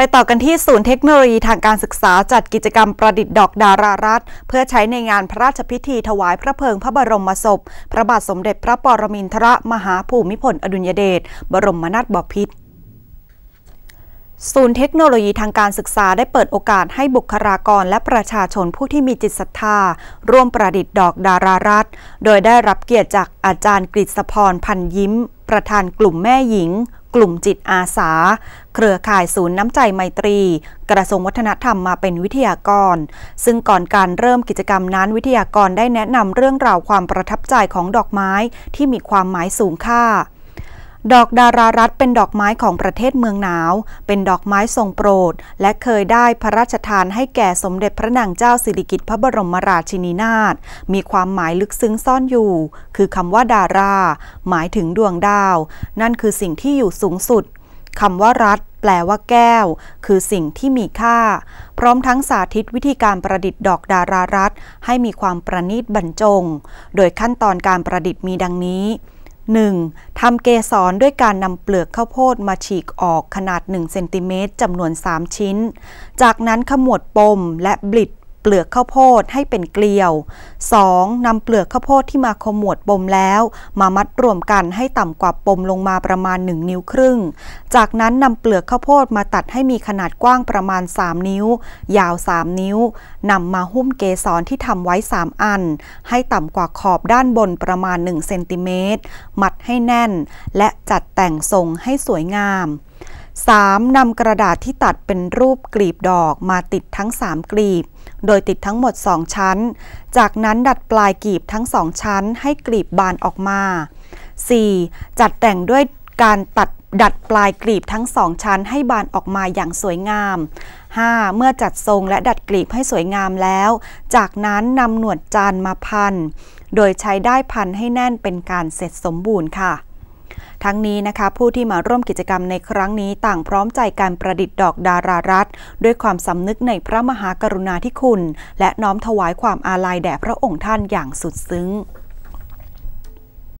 ไปต่อกันที่ศูนย์เทคโนโลยีทางการศึกษา จัดกิจกรรมประดิษฐ์ดอกดารารัตเพื่อใช้ในงานพระราชพิธีถวายพระเพลิงพระบรมศพ พระบาท สมเด็จพระปรมินทรมหาภูมิพลอดุญเดชบรมนาถบพิตรศูนย์เทคโนโลยีทางการศึกษาได้เปิดโอกาสให้บุคลากรและประชาชนผู้ที่มีจิตศรัทธาร่วมประดิษฐ์ดอกดารารัตโดยได้รับเกียรติจากอาจารย์กฤษพร พันยิ้ม ประธานกลุ่มแม่หญิงกลุ่มจิตอาสา เครือข่ายศูนย์น้ำใจไมตรี กระทรวงวัฒนธรรมมาเป็นวิทยากร ซึ่งก่อนการเริ่มกิจกรรมนั้น วิทยากรได้แนะนำเรื่องราวความประทับใจของดอกไม้ที่มีความหมายสูงค่าดอกดารารัตเป็นดอกไม้ของประเทศเมืองหนาว เป็นดอกไม้ทรงโปรดและเคยได้พระราชทานให้แก่สมเด็จพระนางเจ้าสิริกิติ์พระบรมราชินีนาถมีความหมายลึกซึ้งซ่อนอยู่ คือคำว่าดารา หมายถึงดวงดาว นั่นคือสิ่งที่อยู่สูงสุดคำว่ารัตแปลว่าแก้ว คือสิ่งที่มีค่า พร้อมทั้งสาธิตวิธีการประดิษฐ์ดอกดารารัตให้มีความประณีตบรรจง โดยขั้นตอนการประดิษฐ์มีดังนี้ 1. ทำเกสรด้วยการนำเปลือกข้าวโพดมาฉีกออกขนาด1เซนติเมตรจำนวน 3 ชิ้น จากนั้นขมวดปมและบลิดเปลือกข้าวโพดให้เป็นเกลียว 2. นำเปลือกข้าวโพดที่มาขมวดปมแล้ว มามัดรวมกันให้ต่ำกว่าปมลงมาประมาณ 1 นิ้วครึ่ง จากนั้นนำเปลือกข้าวโพดมาตัดให้มีขนาดกว้างประมาณ 3 นิ้ว ยาว 3 นิ้วนำมาหุ้มเกสรที่ทำไว้ 3 อัน ให้ต่ำกว่าขอบด้านบนประมาณ1เซนติเมตรมัดให้แน่น และจัดแต่งทรงให้สวยงาม 3. นำกระดาษที่ตัดเป็นรูปกลีบดอกมาติดทั้ง 3 กลีบ โดยติดทั้งหมด 2 ชั้น จากนั้นดัดปลายกลีบทั้ง 2 ชั้นให้กลีบบานออกมา 4. จัดแต่งด้วยการตัดดัดปลายกลีบทั้งสองชั้นให้บานออกมาอย่างสวยงาม 5. เมื่อจัดทรงและดัดกลีบให้สวยงามแล้ว จากนั้นนำหนวดจานมาพันโดยใช้ได้พันให้แน่นเป็นการเสร็จสมบูรณ์ค่ะทั้งนี้นะคะผู้ที่มาร่วมกิจกรรมในครั้งนี้ต่างพร้อมใจการประดิษฐ์ดอกดารารัตด้วยความสำนึกในพระมหากรุณาธิคุณและน้อมถวายความอาลัยแด่พระองค์ท่านอย่างสุดซึ้ง